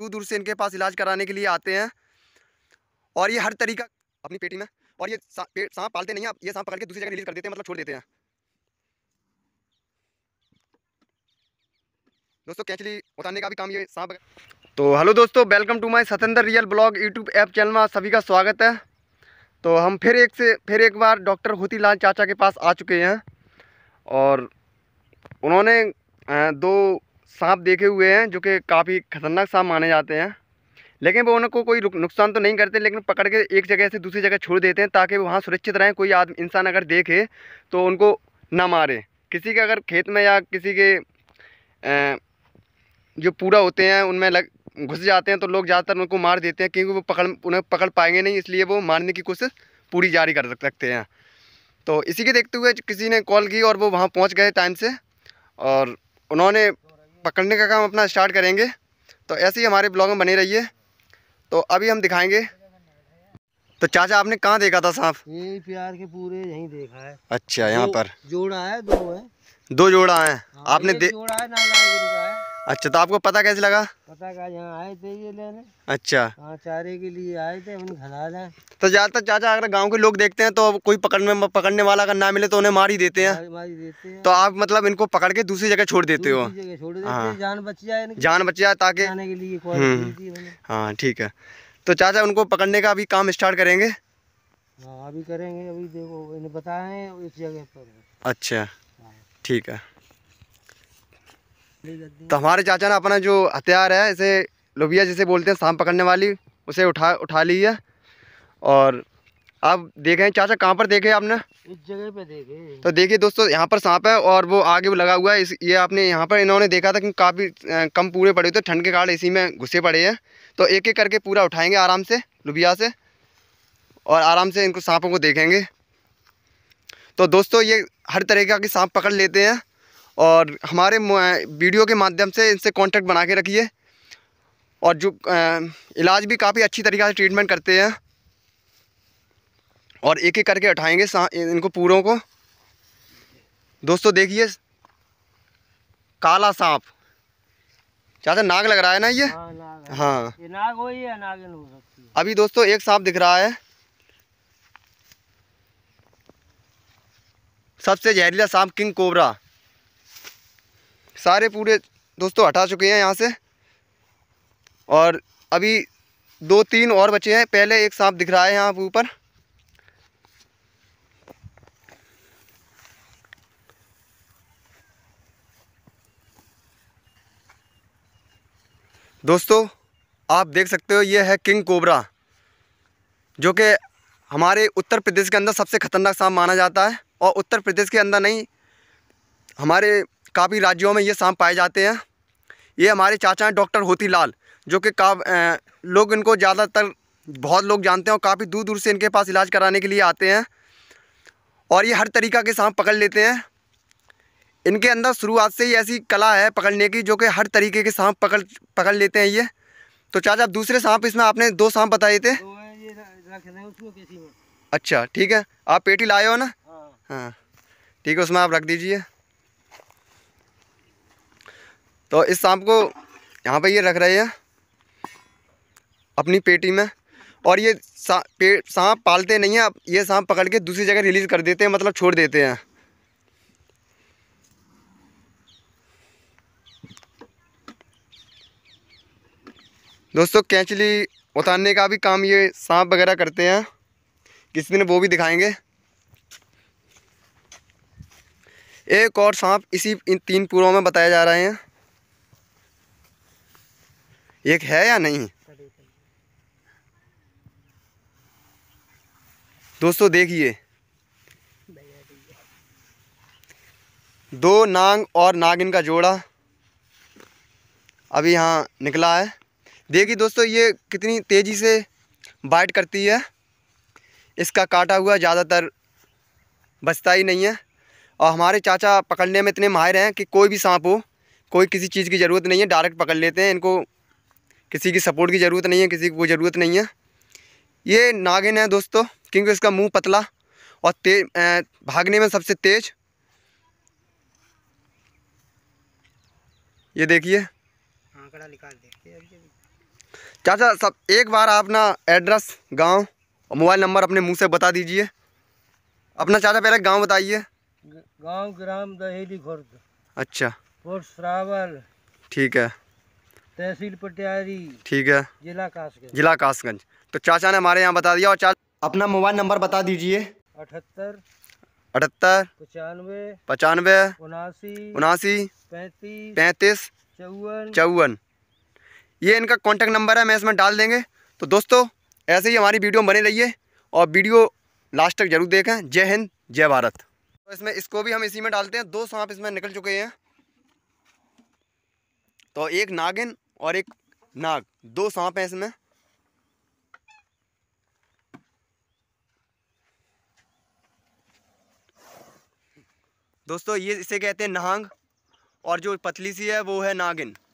दूर दूर से इनके पास इलाज कराने के लिए आते हैं और ये हर तरीका अपनी पेटी में और ये सांप पालते नहीं हैं ये सांप पकड़ के दूसरी जगह रिलीज कर देते हैं मतलब छोड़ देते हैं दोस्तों कैचली उतारने का भी काम ये सांप तो हेलो दोस्तों welcome to my Satendra real blog YouTube app channel में सभी का स्वागत है तो हम फिर एक से फिर एक बार डॉक्टर होती चाचा के पास आ चुके हैं और उन्होंने दो सांप देखे हुए हैं जो कि काफ़ी खतरनाक सांप माने जाते हैं लेकिन वो उनको कोई नुकसान तो नहीं करते लेकिन पकड़ के एक जगह से दूसरी जगह छोड़ देते हैं ताकि वो वहाँ सुरक्षित रहें कोई आदमी इंसान अगर देखे तो उनको ना मारे किसी के अगर खेत में या किसी के जो पूरा होते हैं उनमें लग घुस जाते हैं तो लोग ज़्यादातर उनको मार देते हैं क्योंकि वो पकड़ उन्हें पकड़ पाएंगे नहीं इसलिए वो मारने की कोशिश पूरी जारी कर सकते हैं तो इसी के देखते हुए किसी ने कॉल की और वो वहाँ पहुँच गए टाइम से और उन्होंने पकड़ने का काम अपना स्टार्ट करेंगे तो ऐसे ही हमारे ब्लॉग में बने रहिए तो अभी हम दिखाएंगे तो चाचा आपने कहाँ देखा था सांप ये प्यार के पूरे यहीं देखा है अच्छा यहाँ पर जोड़ा है दो है दो जोड़ा है हाँ, आपने जोड़ा है अच्छा तो आपको पता कैसे लगा पता का यहाँ आए थे ये लेने अच्छा हाँ चारे के लिए आए थे उन्हें खला लें तो ज़्यादातर चाचा अगर गांव के लोग देखते हैं तो कोई पकड़ने पकड़ने वाला अगर ना मिले तो उन्हें मार ही देते हैं मार ही देते हैं तो आप मतलब इनको पकड़ के दूसरी जगह छोड़ देते हो हाँ। जान बच जाए जान बच जाए ताकि हम्म। हाँ ठीक है तो चाचा उनको पकड़ने का अभी काम स्टार्ट करेंगे हाँ, अभी करेंगे अभी देखो इन्हें बताए इस जगह पर अच्छा हाँ। ठीक है तो हमारे चाचा ने अपना जो हथियार है इसे लोबिया जिसे बोलते हैं सांप पकड़ने वाली उसे उठा उठा ली है और आप देखे चाचा कहाँ पर देखे आपने इस जगह पे देखे तो देखिए दोस्तों यहाँ पर सांप है और वो आगे वो लगा हुआ है इस ये आपने यहाँ पर इन्होंने देखा था कि काफ़ी कम पूरे पड़े थे ठंड के कारण इसी में घुसे पड़े हैं तो एक एक करके पूरा उठाएंगे आराम से लुबिया से और आराम से इनको सांपों को देखेंगे तो दोस्तों ये हर तरीका के सांप पकड़ लेते हैं और हमारे वीडियो के माध्यम से इनसे कांटेक्ट बना के रखिए और जो इलाज भी काफ़ी अच्छी तरीक़े से ट्रीटमेंट करते हैं और एक एक करके उठाएंगे इनको पूरों को दोस्तों देखिए काला सांप ज़्यादा नाग लग रहा है ना ये हाँ नाग हाँ। ये नाग हो सकती है अभी दोस्तों एक सांप दिख रहा है सबसे जहरीला सांप किंग कोबरा सारे पूरे दोस्तों हटा चुके हैं यहाँ से और अभी दो तीन और बचे हैं पहले एक सांप दिख रहा है यहाँ ऊपर दोस्तों आप देख सकते हो ये है किंग कोबरा जो कि हमारे उत्तर प्रदेश के अंदर सबसे ख़तरनाक सांप माना जाता है और उत्तर प्रदेश के अंदर नहीं हमारे काफ़ी राज्यों में ये सांप पाए जाते हैं ये हमारे चाचा हैं डॉक्टर होती लाल जो कि का लोग इनको ज़्यादातर बहुत लोग जानते हैं और काफ़ी दूर दूर से इनके पास इलाज कराने के लिए आते हैं और ये हर तरीका के सांप पकड़ लेते हैं इनके अंदर शुरुआत से ही ऐसी कला है पकड़ने की जो कि हर तरीके के सांप पकड़ पकड़ लेते हैं ये तो चाचा आप दूसरे सांप इसमें आपने दो सांप बताए थे अच्छा ठीक है आप पेटी लाए हो ना हाँ, हाँ। ठीक है उसमें आप रख दीजिए तो इस सांप को यहाँ पर ये रख रहे हैं अपनी पेटी में और ये सांप पालते नहीं हैं ये सांप पकड़ के दूसरी जगह रिलीज़ कर देते हैं मतलब छोड़ देते हैं दोस्तों कैंचली उतारने का भी काम ये सांप वगैरह करते हैं किसी दिन वो भी दिखाएंगे एक और सांप इसी इन तीन पूरों में बताए जा रहे हैं एक है या नहीं दोस्तों देखिए दो नांग और नागिन का जोड़ा अभी यहाँ निकला है देखिए दोस्तों ये कितनी तेज़ी से बाइट करती है इसका काटा हुआ ज़्यादातर बचता ही नहीं है और हमारे चाचा पकड़ने में इतने माहिर हैं कि कोई भी सांप हो कोई किसी चीज़ की ज़रूरत नहीं है डायरेक्ट पकड़ लेते हैं इनको किसी की सपोर्ट की ज़रूरत नहीं है किसी की कोई ज़रूरत नहीं है ये नागिन है दोस्तों क्योंकि इसका मुंह पतला और तेज भागने में सबसे तेज ये देखिए चाचा सब एक बार आप ना एड्रेस गांव और मोबाइल नंबर अपने मुंह से बता दीजिए अपना चाचा पहले गांव बताइए गांव ग्राम दहेली खुर्द अच्छा ठीक है तहसील पटियारी ठीक है जिला कासगंज जिला कासगंज तो चाचा ने हमारे यहाँ बता दिया और अपना मोबाइल नंबर बता दीजिए अठहत्तर अठहत्तर पचानवे पचानवे उनासी उनासी पैंतीस पैंतीस चौवन चौवन ये इनका कॉन्टेक्ट नंबर है मैं इसमें डाल देंगे तो दोस्तों ऐसे ही हमारी वीडियो बने रहिए और वीडियो लास्ट तक जरूर देखें जय हिंद जय भारत तो इसमें इसको भी हम इसी में डालते हैं दो सांप इसमें निकल चुके हैं तो एक नागिन और एक नाग दो सांप हैं इसमें दोस्तों ये इसे कहते हैं नहांग और जो पतली सी है वो है नागिन